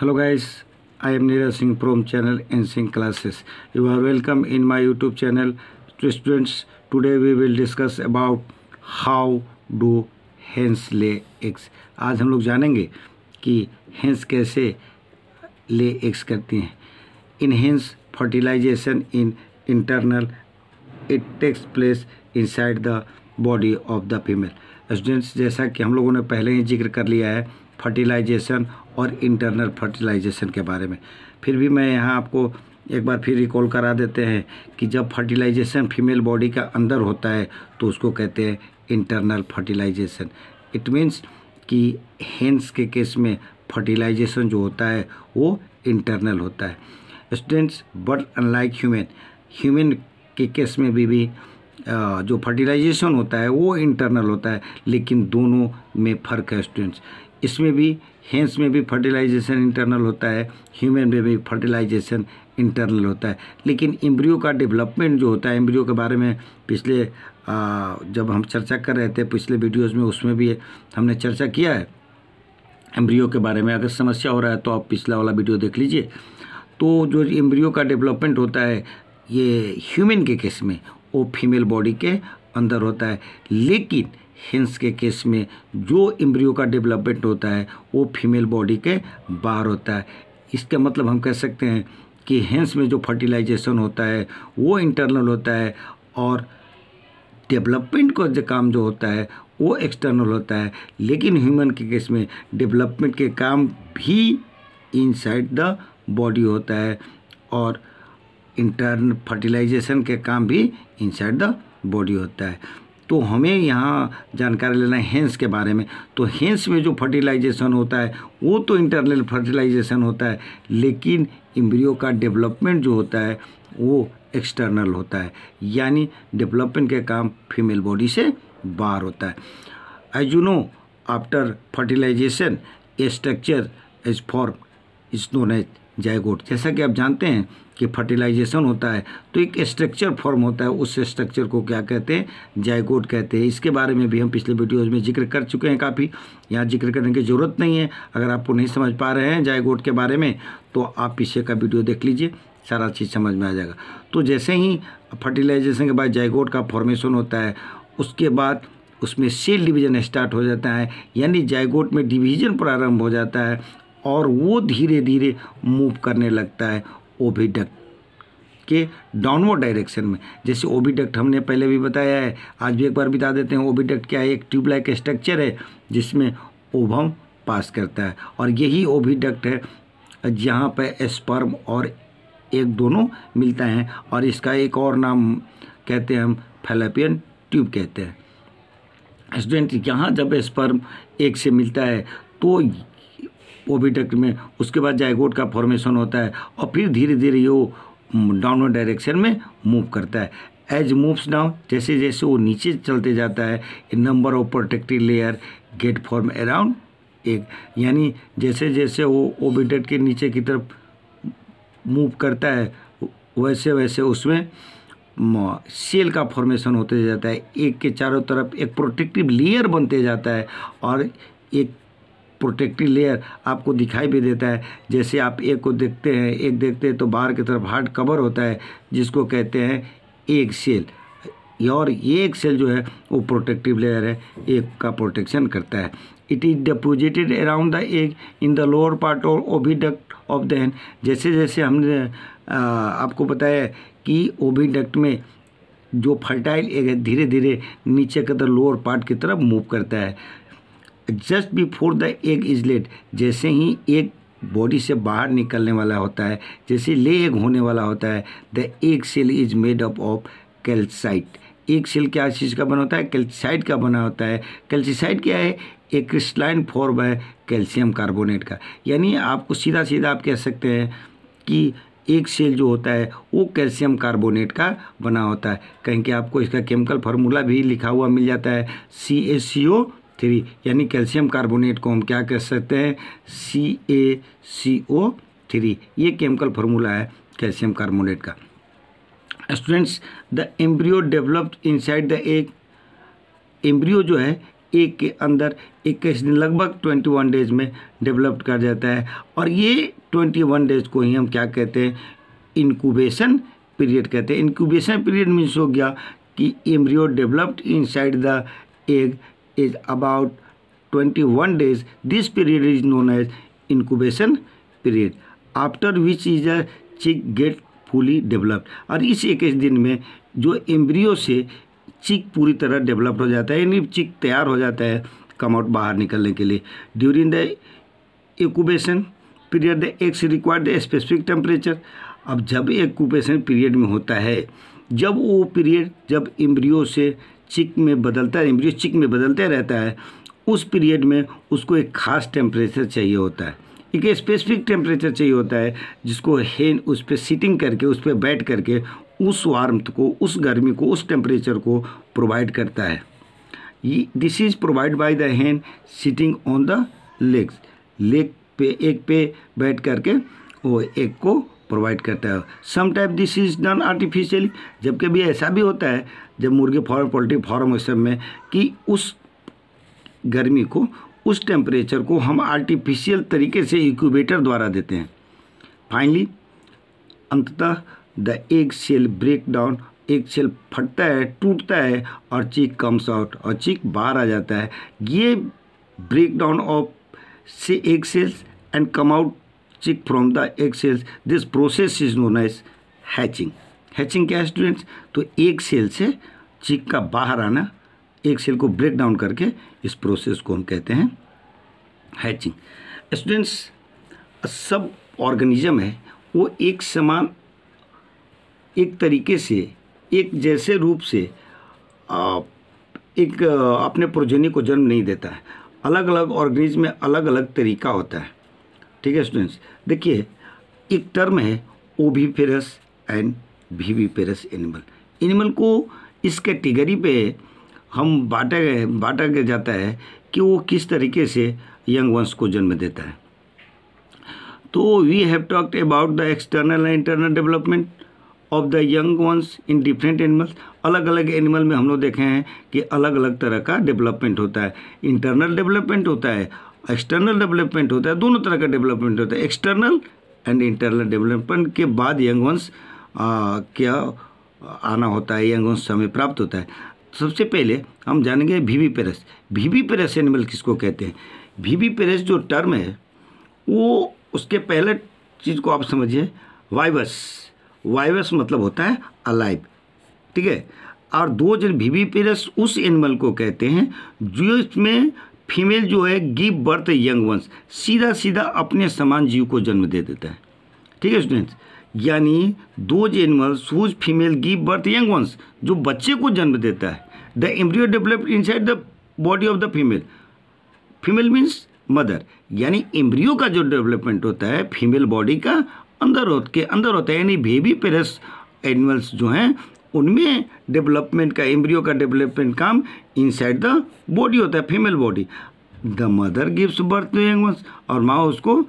Hello guys I am Neeraj Singh from channel in Singh classes you are welcome in my YouTube channel students today we will discuss about how do hens lay eggs आज हम लोग जानेंगे कि hence कैसे ले eggs करती हैं in hens fertilization in internal it takes place in the body of the female students जैसा कि हम लोगों ने पहले ही जिक्र कर लिया है फर्टिलाइजेशन और इंटरनल फर्टिलाइजेशन के बारे में फिर भी मैं यहाँ आपको एक बार फिर रिकॉल करा देते हैं कि जब फर्टिलाइजेशन फीमेल बॉडी का अंदर होता है तो उसको कहते हैं इंटरनल फर्टिलाइजेशन इट मीन्स कि हेंस के केस में फर्टिलाइजेशन जो होता है वो इंटरनल होता है students but unlike human human के केस में भी भी जो फर्टिलाइजेशन होता है वो इंटरनल होता है लेकिन दोनों में फ़र्क है स्टूडेंट्स इसमें भी हेंस में भी फर्टिलाइजेशन इंटरनल होता है ह्यूमन में भी फर्टिलाइजेशन इंटरनल होता है लेकिन इम्ब्रियो का डेवलपमेंट जो होता है इम्ब्रियो के बारे में पिछले आ, जब हम चर्चा कर रहे थे पिछले वीडियोज़ में उसमें भी हमने चर्चा किया है एम्ब्रियो के बारे में अगर समस्या हो रहा है तो आप पिछला वाला वीडियो देख लीजिए तो जो एम्ब्रियो का डेवलपमेंट होता है ये ह्यूमन के केस में वो फीमेल बॉडी के अंदर होता है लेकिन हिंस के केस में जो इम्ब्रियो का डेवलपमेंट होता है वो फीमेल बॉडी के बाहर होता है इसका मतलब हम कह सकते हैं कि हेंस में जो फर्टिलाइजेशन होता है वो इंटरनल होता है और डेवलपमेंट का जो काम जो होता है वो एक्सटर्नल होता है लेकिन ह्यूमन के केस में डेवलपमेंट के काम भी इनसाइड द बॉडी होता है और इंटरन फर्टिलाइजेशन के काम भी इनसाइड द बॉडी होता है तो हमें यहाँ जानकारी लेना है हेंस के बारे में तो हेंस में जो फर्टिलाइजेशन होता है वो तो इंटरनल फर्टिलाइजेशन होता है लेकिन इम्ब्रियो का डेवलपमेंट जो होता है वो एक्सटर्नल होता है यानी डेवलपमेंट के काम फीमेल बॉडी से बाहर होता है as you know after fertilization a structure is form is known as zygote जैसा कि आप जानते हैं कि फर्टिलाइजेशन होता है तो एक स्ट्रक्चर फॉर्म होता है उस स्ट्रक्चर को क्या कहते हैं जायगोट कहते हैं इसके बारे में भी हम पिछले वीडियोज में जिक्र कर चुके हैं काफ़ी यहाँ जिक्र करने की ज़रूरत नहीं है अगर आपको नहीं समझ पा रहे हैं जायगोट के बारे में तो आप पीछे का वीडियो देख लीजिए सारा चीज़ समझ में आ जाएगा तो जैसे ही फर्टिलाइजेशन के बाद जायगोट का फॉर्मेशन होता है उसके बाद उसमें सेल डिवीज़न स्टार्ट हो जाता है यानी जायगोट में डिवीज़न प्रारंभ हो जाता है और वो धीरे धीरे मूव करने लगता है ओबीडक्ट के डाउनवर्ड डायरेक्शन में जैसे ओबीडक्ट हमने पहले भी बताया है आज भी एक बार बिता देते हैं ओबीडक्ट क्या है एक ट्यूबलाइट स्ट्रक्चर है जिसमें ओभम पास करता है और यही ओबीडक्ट है जहाँ पर स्पर्म और एक दोनों मिलता है और इसका एक और नाम कहते हैं हम फेलेपियन ट्यूब कहते हैं स्टूडेंट यहाँ जब स्पर्म एक से मिलता है तो ओविडक्ट में उसके बाद जायगोट का फॉर्मेशन होता है और फिर धीरे धीरे ये डाउनवर्ड डायरेक्शन में मूव करता है एज मूव्स डाउन जैसे जैसे वो नीचे चलते जाता है number of protective layer get form around egg यानी जैसे जैसे वो ओबिटेट के नीचे की तरफ मूव करता है वैसे वैसे उसमें सेल का फॉर्मेशन होते जाता है एक के चारों तरफ एक प्रोटेक्टिव लेयर बनते जाता है और एक प्रोटेक्टिव लेयर आपको दिखाई भी देता है जैसे आप एक को देखते हैं एक देखते हैं तो बाहर की तरफ हार्ड कवर होता है जिसको कहते हैं एक सेल और ये एक सेल जो है वो प्रोटेक्टिव लेयर है एक का प्रोटेक्शन करता है it is deposited around the egg in the lower part और ओबीडक्ट ऑफ द हैंड जैसे जैसे हमने आ, आपको बताया कि ओबीडक्ट में जो फर्टाइल एग है धीरे धीरे नीचे की तरफ लोअर पार्ट की तरफ मूव करता है just before the egg is laid जैसे ही एक बॉडी से बाहर निकलने वाला होता है जैसे ले एग होने वाला होता है the egg shell is made up of calcite egg shell क्या चीज़ का बना होता है कैल्साइट का बना होता है कैल्सीसाइड क्या है एक क्रिस्टलाइन फॉर्म है कैल्शियम कार्बोनेट का यानी आपको सीधा सीधा आप कह सकते हैं कि एक सेल जो होता है वो कैल्शियम कार्बोनेट का बना होता है कहीं कि आपको इसका केमिकल फार्मूला भी लिखा हुआ मिल जाता है C S C O three यानी कैल्शियम कार्बोनेट को हम क्या कह सकते हैं C A C O three ये केमिकल फार्मूला है कैल्शियम कार्बोनेट का students the embryo developed inside the egg embryo जो है एक के अंदर इक्कीस दिन लगभग ट्वेंटी वन डेज में डेवलप्ड कर जाता है और ये ट्वेंटी वन डेज को ही हम क्या कहते हैं इनक्यूबेशन पीरियड कहते हैं इनक्यूबेशन पीरियड मीन्स हो गया कि embryo developed inside the egg is about 21 days this period is known as incubation period after which is a chick get fully developed और इस इक्कीस दिन में जो एम्ब्रियो से चिक पूरी तरह डेवलप हो जाता है यानी चिक तैयार हो जाता है कम आउट बाहर निकलने के लिए during the incubation period the eggs required the specific temperature अब जब एकुबेशन पीरियड में होता है जब वो पीरियड जब एम्ब्रियो से चिक में बदलता है एम्ब्रियो चिक में बदलते रहता है उस पीरियड में उसको एक खास टेम्परेचर चाहिए होता है एक स्पेसिफिक टेम्परेचर चाहिए होता है जिसको हेन उस पर सीटिंग करके उस पर बैठ करके उस वार्मथ को उस गर्मी को उस टेम्परेचर को प्रोवाइड करता है this is provide by the hen sitting on the eggs egg पे एक पे बैठ करके वो एक को प्रोवाइड करता है sometimes this is done artificially जबकि भी ऐसा भी होता है जब मुर्गे फार्म पोल्ट्री फॉर्म सब में कि उस गर्मी को उस टेम्परेचर को हम आर्टिफिशियल तरीके से इक्यूबेटर द्वारा देते हैं फाइनली अंततः the egg shell break down egg shell फटता है टूटता है और चीक कम्स आउट और चीक बाहर आ जाता है ये ब्रेक डाउन ऑफ से egg shells and come out chick from the egg shells this process is known as hatching hatching क्या है स्टूडेंट्स तो एक सेल से चिक का बाहर आना एक सेल को ब्रेक डाउन करके इस प्रोसेस को हम कहते हैं हैचिंग स्टूडेंट्स सब ऑर्गेनिज्म है वो एक समान एक तरीके से एक जैसे रूप से एक अपने प्रोजेनी को जन्म नहीं देता है अलग अलग ऑर्गेनिज्म में अलग अलग तरीका होता है ठीक है स्टूडेंट्स देखिए एक टर्म है oviparous and viviparous animal animal को इस कैटेगरी पे हम बांटा बांटा गया जाता है कि वो किस तरीके से यंग वंश को जन्म देता है तो we have talked about the external and internal development of the young ones in different animals अलग अलग एनिमल में हम लोग देखे हैं कि अलग अलग तरह का डेवलपमेंट होता है इंटरनल डेवलपमेंट होता है एक्सटर्नल डेवलपमेंट होता है दोनों तरह का डेवलपमेंट होता है एक्सटर्नल एंड इंटरनल डेवलपमेंट के बाद यंग वंश क्या आना होता है यंग वंश हमें प्राप्त होता है सबसे पहले हम जानेंगे भीवी पेरस भीवी पेरस एनिमल किसको कहते हैं भीवी पेरस जो टर्म है वो उसके पहले चीज़ को आप समझिए वाइवस वाइवस मतलब होता है अलाइव ठीक है और दो जन भीवी पेरस उस एनिमल को कहते हैं जो इसमें फीमेल जो है गिव बर्थ यंग वंस सीधा सीधा अपने समान जीव को जन्म दे देता है ठीक है स्टूडेंट्स यानी दो animals whose female give birth young ones जो बच्चे को जन्म देता है the embryo in inside the body of the female female means mother यानी एम्ब्रियो का जो डेवलपमेंट होता है फीमेल बॉडी का अंदर के अंदर होता है यानी बेबी पेरस एनिमल्स जो हैं उनमें डेवलपमेंट का एम्ब्रियो का डेवलपमेंट काम इनसाइड द बॉडी होता है female body the mother gives birth ones और माँ उसको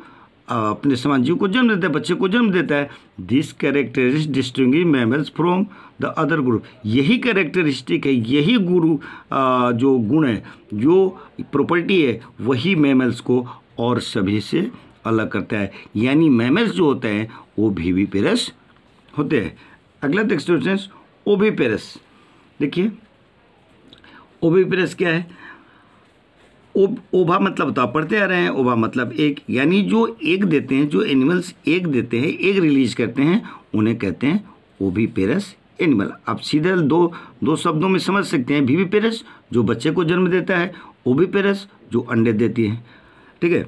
अपने समान जीव को जन्म देता है बच्चे को जन्म देता है this characteristic distinguish mammals from the other group यही कैरेक्टरिस्टिक है यही गुरु जो गुण है जो प्रॉपर्टी है वही मेमल्स को और सभी से अलग करता है यानी मेमल्स जो होते हैं वो भी, भी पेरस होते हैं अगला टेक्स्ट ओवीपेरस देखिए ओवीपेरस क्या है ओभा मतलब तो आप पढ़ते आ रहे हैं ओभा मतलब एक यानी जो एक देते हैं जो एनिमल्स एक देते हैं एक रिलीज करते हैं उन्हें कहते हैं ओवीपेरस एनिमल आप सीधे दो दो शब्दों में समझ सकते हैं वीवी पेरस जो बच्चे को जन्म देता है ओबी पेरस जो अंडे देती है ठीक है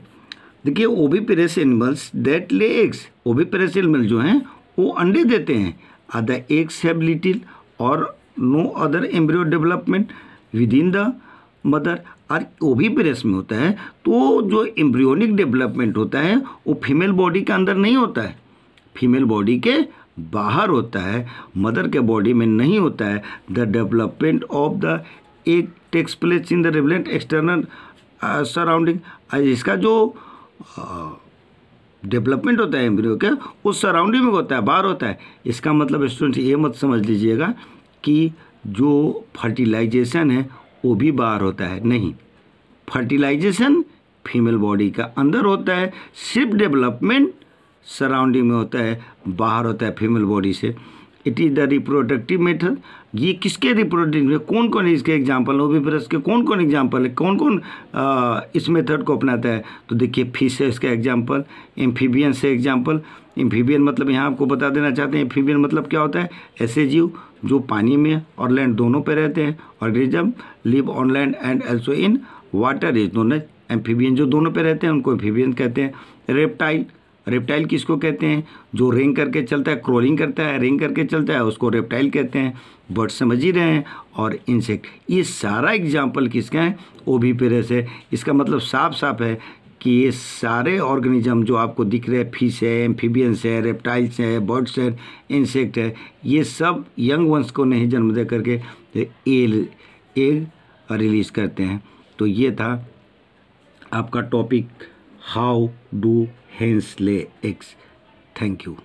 देखिए oviparous animals that lay eggs oviparous animal जो हैं वो अंडे देते हैं द the eggs लिटिल और no other embryo development within the mother और वो भी प्रेस में होता है तो जो एम्ब्रियोनिक डेवलपमेंट होता है वो फीमेल बॉडी के अंदर नहीं होता है फीमेल बॉडी के बाहर होता है मदर के बॉडी में नहीं होता है the development of the egg takes place in the relevant external surrounding इसका जो uh, डेवलपमेंट होता है एम्ब्रियो के उस सराउंडिंग में होता है बाहर होता है इसका मतलब स्टूडेंट ये मत समझ लीजिएगा कि जो फर्टिलाइजेशन है वो भी बाहर होता है नहीं फर्टिलाइजेशन फीमेल बॉडी का अंदर होता है सिर्फ डेवलपमेंट सराउंडिंग में होता है बाहर होता है फीमेल बॉडी से it is the reproductive method ये किसके रिप्रोडक्टिव में कौन कौन इसके एग्जाम्पल ओबीपरस के कौन कौन एग्जाम्पल है कौन कौन आ, इस मेथड को अपनाता है तो देखिए फिश है इसका एग्जाम्पल एम्फीबियन से एग्जाम्पल एम्फीबियन मतलब यहाँ आपको बता देना चाहते हैं एम्फीबियन मतलब क्या होता है ऐसे जीव जो पानी में और लैंड दोनों पे रहते हैं रिजम live on land and also in water is दोनों एम्फीबियन जो दोनों पे रहते हैं उनको एम्फीबियन कहते हैं रेप्टाइल रेप्टाइल किसको कहते हैं जो रेंग करके चलता है क्रोलिंग करता है रेंग करके चलता है उसको रेप्टाइल कहते हैं बर्ड समझ ही रहे हैं और इंसेक्ट ये सारा एग्जाम्पल किसका है ओबीपेरस है इसका मतलब साफ साफ है कि ये सारे ऑर्गेनिज्म जो आपको दिख रहे हैं फिश है एम्फीबियंस है रेप्टाइल्स है बर्ड्स है इंसेक्ट है ये सब यंग वंश को नहीं जन्म दे करके एल एग रिलीज करते हैं तो ये था आपका topic how do Hensley X. Thank you.